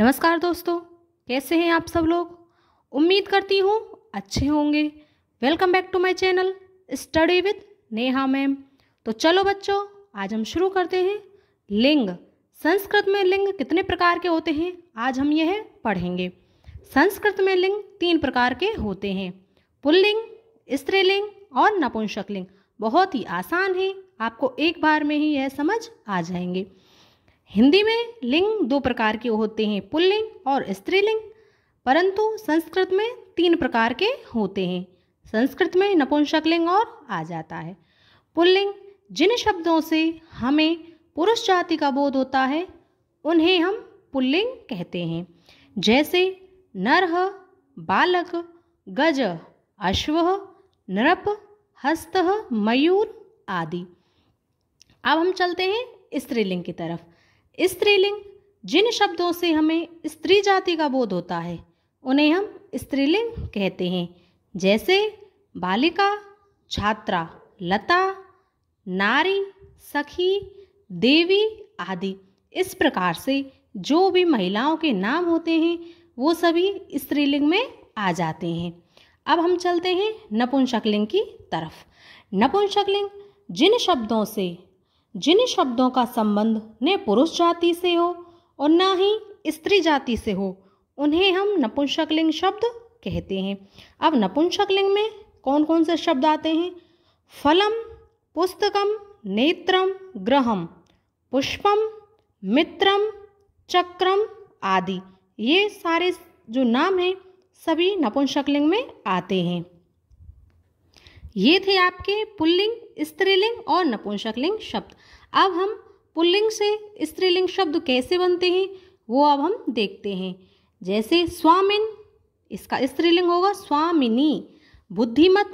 नमस्कार दोस्तों कैसे हैं आप सब लोग उम्मीद करती हूँ अच्छे होंगे welcome back to my channel study with Neha ma'am तो चलो बच्चों आज हम शुरू करते हैं लिंग संस्कृत में लिंग कितने प्रकार के होते हैं आज हम यह पढ़ेंगे संस्कृत में लिंग तीन प्रकार के होते हैं पुल्लिंग स्त्रीलिंग और नपुंसक लिंग बहुत ही आसान है आपको एक बार में ही यह समझ आ जाएंगे हिंदी में लिंग दो प्रकार के होते हैं पुल्लिंग और स्त्रीलिंग परंतु संस्कृत में तीन प्रकार के होते हैं संस्कृत में नपुंसक लिंग और आ जाता है पुल्लिंग जिन शब्दों से हमें पुरुष जाति का बोध होता है उन्हें हम पुल्लिंग कहते हैं जैसे नरह बालक गज अश्व नृप हस्त मयूर आदि अब हम चलते हैं स्त्रीलिंग की तरफ स्त्रीलिंग जिन शब्दों से हमें स्त्री जाति का बोध होता है उन्हें हम स्त्रीलिंग कहते हैं जैसे बालिका छात्रा लता नारी सखी देवी आदि इस प्रकार से जो भी महिलाओं के नाम होते हैं वो सभी स्त्रीलिंग में आ जाते हैं अब हम चलते हैं नपुंसकलिंग की तरफ नपुंसकलिंग जिन शब्दों से जिन शब्दों का संबंध न पुरुष जाति से हो और न ही स्त्री जाति से हो उन्हें हम नपुंसकलिंग शब्द कहते हैं अब नपुंसकलिंग में कौन कौन से शब्द आते हैं फलम पुस्तकम नेत्रम ग्रहम पुष्पम मित्रम चक्रम आदि ये सारे जो नाम हैं सभी नपुंसकलिंग में आते हैं ये थे आपके पुल्लिंग स्त्रीलिंग और नपुंसकलिंग शब्द अब हम पुल्लिंग से स्त्रीलिंग शब्द कैसे बनते हैं वो अब हम देखते हैं जैसे स्वामिन इसका स्त्रीलिंग होगा स्वामिनी बुद्धिमत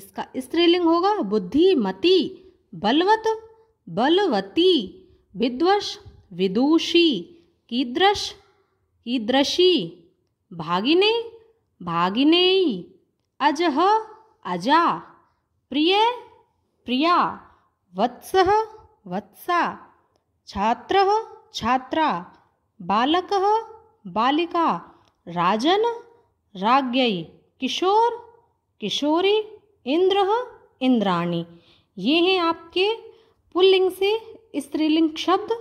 इसका स्त्रीलिंग होगा बुद्धिमती बलवत बलवती विद्वश विदुषी कीदृश कीदृशी भागिने भागिने अजह अजा प्रिय प्रिया वत्स वत्सा छात्र छात्रा बालक बालिका राजन राज्ञी किशोर किशोरी इंद्र इंद्राणी ये हैं आपके पुल्लिंग से स्त्रीलिंग शब्द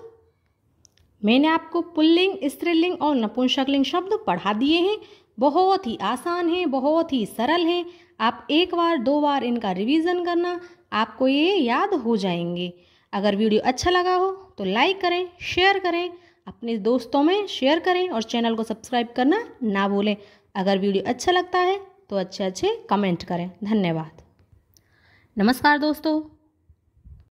मैंने आपको पुल्लिंग स्त्रीलिंग और नपुंसकलिंग शब्द पढ़ा दिए हैं बहुत ही आसान है बहुत ही सरल है आप एक बार दो बार इनका रिवीजन करना आपको ये याद हो जाएंगे अगर वीडियो अच्छा लगा हो तो लाइक करें शेयर करें अपने दोस्तों में शेयर करें और चैनल को सब्सक्राइब करना ना भूलें अगर वीडियो अच्छा लगता है तो अच्छे अच्छे कमेंट करें धन्यवाद नमस्कार दोस्तों